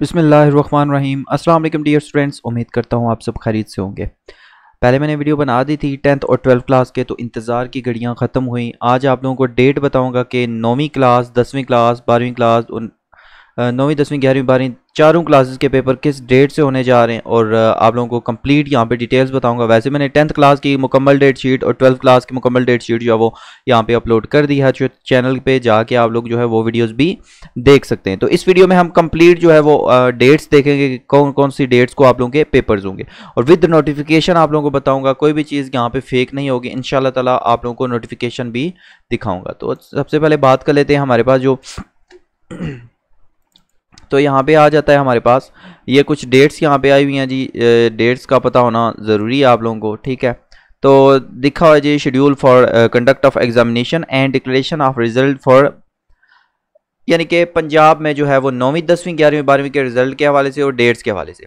बिसमीम अल्लाम dear students उम्मीद करता हूँ आप सब खरीद से होंगे पहले मैंने वीडियो बना दी थी टेंथ और ट्वेल्थ क्लास के तो इंतज़ार की घड़ियाँ ख़त्म हुई आज आप लोगों को डेट बताऊँगा कि नौवीं क्लास दसवीं क्लास बारहवीं क्लास नौवीं दसवीं ग्यारहवीं बारहवीं चारों क्लासेस के पेपर किस डेट से होने जा रहे हैं और आप लोगों को कंप्लीट यहाँ पे डिटेल्स बताऊंगा वैसे मैंने टेंथ क्लास की मुकम्मल डेट शीट और ट्वेल्थ क्लास की मुकम्मल डेट शीट जो है वो यहाँ पे अपलोड कर दी है जो चैनल पे जाके आप लोग जो है वो वीडियोस भी देख सकते हैं तो इस वीडियो में हम कंप्लीट जो है वो डेट्स देखेंगे कौन कौन सी डेट्स को आप लोगों के पेपर्स होंगे और विद नोटिफिकेशन आप लोगों को बताऊँगा कोई भी चीज़ यहाँ पर फेक नहीं होगी इन शाला आप लोगों को नोटिफिकेशन भी दिखाऊँगा तो सबसे पहले बात कर लेते हैं हमारे पास जो तो यहाँ पे आ जाता है हमारे पास ये कुछ डेट्स यहाँ पे आई हुई हैं जी डेट्स का पता होना ज़रूरी है आप लोगों को ठीक है तो दिखा हुआ जी schedule for conduct of examination and declaration of result for यानी कि पंजाब में जो है वो नौवीं दसवीं ग्यारहवीं बारहवीं के रिजल्ट के हवाले से और डेट्स के हवाले से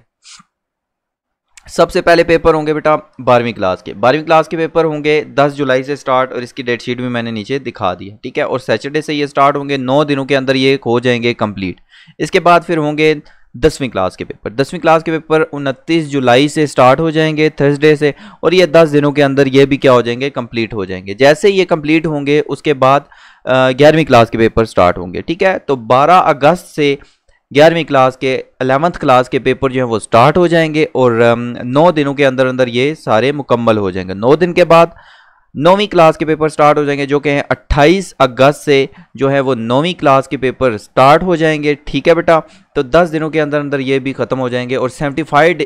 सबसे पहले पेपर होंगे बेटा बारहवीं क्लास के बारहवीं क्लास के पेपर होंगे 10 जुलाई से स्टार्ट और इसकी डेट शीट भी मैंने नीचे दिखा दी है ठीक है और सैटरडे से ये स्टार्ट होंगे नौ दिनों के अंदर ये हो जाएंगे कंप्लीट इसके बाद फिर होंगे दसवीं क्लास के पेपर दसवीं क्लास के पेपर उनतीस जुलाई से स्टार्ट हो जाएंगे थर्सडे से और ये दस दिनों के अंदर ये भी क्या हो जाएंगे कंप्लीट हो जाएंगे जैसे ये कंप्लीट होंगे उसके बाद ग्यारहवीं क्लास के पेपर स्टार्ट होंगे ठीक है तो बारह अगस्त से ग्यारहवीं क्लास के अलेवंथ क्लास के पेपर जो हैं वो स्टार्ट हो जाएंगे और um, नौ दिनों के अंदर अंदर ये सारे मुकम्मल हो जाएंगे नौ दिन के बाद नौवीं क्लास के पेपर स्टार्ट हो जाएंगे जो कि हैं 28 अगस्त से जो है वो नौवीं क्लास के पेपर स्टार्ट हो जाएंगे ठीक है बेटा तो 10 दिनों के अंदर अंदर ये भी ख़त्म हो जाएंगे और 75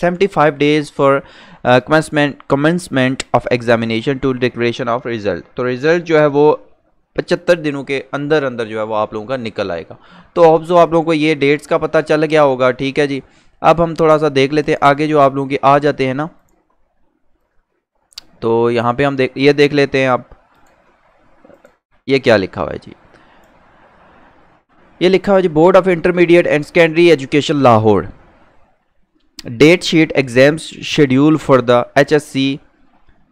seventy five days for commencement commencement of examination to declaration of result तो रिजल्ट जो है वो पचहत्तर दिनों के अंदर अंदर जो है वो आप लोगों का निकल आएगा तो जो आप लोगों को ये डेट्स का पता चल गया होगा ठीक है जी अब हम थोड़ा सा देख लेते हैं आगे जो आप लोगों के आ जाते हैं ना तो यहाँ पे हम देख ये देख लेते हैं आप ये क्या लिखा हुआ है जी ये लिखा हुआ है जी board of intermediate and secondary education Lahore date sheet exams schedule for the H S C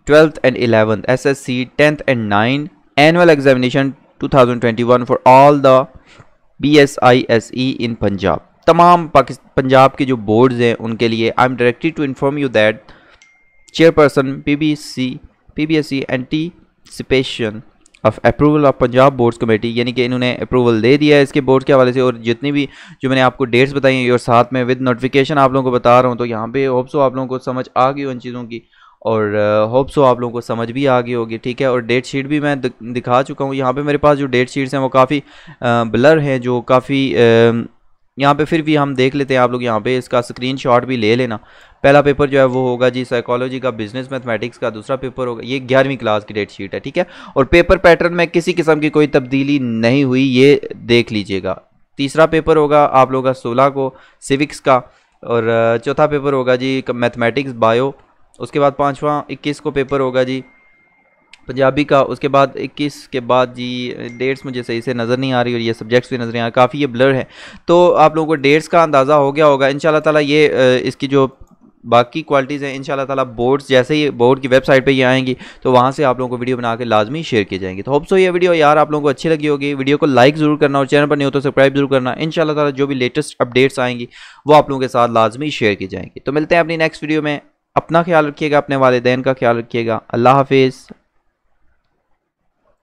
twelfth and eleventh S S C tenth and ninth annual examination 2021 for all the BSISE in Punjab तमाम पंजाब के जो boards हैं उनके लिए I am directly to inform you that chairperson P B C P B S C anticipation of approval of Punjab boards committee यानी कि इन्होंने approval दे दिया है इसके बोर्ड के हवाले से और जितनी भी जो मैंने आपको डेट्स बताई हैं और साथ में विद नोटिफिकेशन आप लोगों को बता रहा हूँ तो यहाँ पे होप्सो आप लोगों को समझ आ गई उन चीज़ों की और uh, सो तो आप लोगों को समझ भी आ गई होगी ठीक है और डेट शीट भी मैं दिखा चुका हूँ यहाँ पे मेरे पास जो डेट शीट्स हैं वो काफ़ी ब्लर हैं जो काफ़ी यहाँ पे फिर भी हम देख लेते हैं आप लोग यहाँ पे इसका स्क्रीनशॉट भी ले लेना पहला पेपर जो है वो होगा जी साइकोलॉजी का बिजनेस मैथमेटिक्स का दूसरा पेपर होगा ये ग्यारहवीं क्लास की डेट शीट है ठीक है और पेपर पैटर्न में किसी किस्म की कोई तब्दीली नहीं हुई ये देख लीजिएगा तीसरा पेपर होगा आप लोगों का सोलह को सिविक्स का और चौथा पेपर होगा जी मैथमेटिक्स बायो उसके बाद पाँचवा इक्कीस को पेपर होगा जी पंजाबी का उसके बाद 21 के बाद जी डेट्स मुझे सही से नज़र नहीं आ रही और ये सब्जेक्ट्स भी नज़र नहीं आ रहे काफ़ी ये ब्लर है तो आप लोगों को डेट्स का अंदाज़ा हो गया होगा इन ताला ये इसकी जो बाकी क्वालिटीज़ हैं इन ताला बोर्ड्स जैसे ही बोर्ड की वेबसाइट पे ये आएंगी तो वहाँ से आप लोगों को वीडियो बना के लाजमी शेयर की जाएंगी तो होप्सो ये वीडियो यार आप लोगों को अच्छी लगी होगी वीडियो को लाइक ज़रूर करना और चैनल पर नहीं हो तो सब्सक्राइब जरूर करना इन ताला जो भी लेटेस्ट अपडेट्स आएंगी वो आप लोगों के साथ लाजमी शेयर की जाएंगी तो मिलते हैं अपनी नेक्स्ट वीडियो में अपना ख्याल रखिएगा अपने वालदेन का ख्याल रखिएगा अल्लाह हाफिज़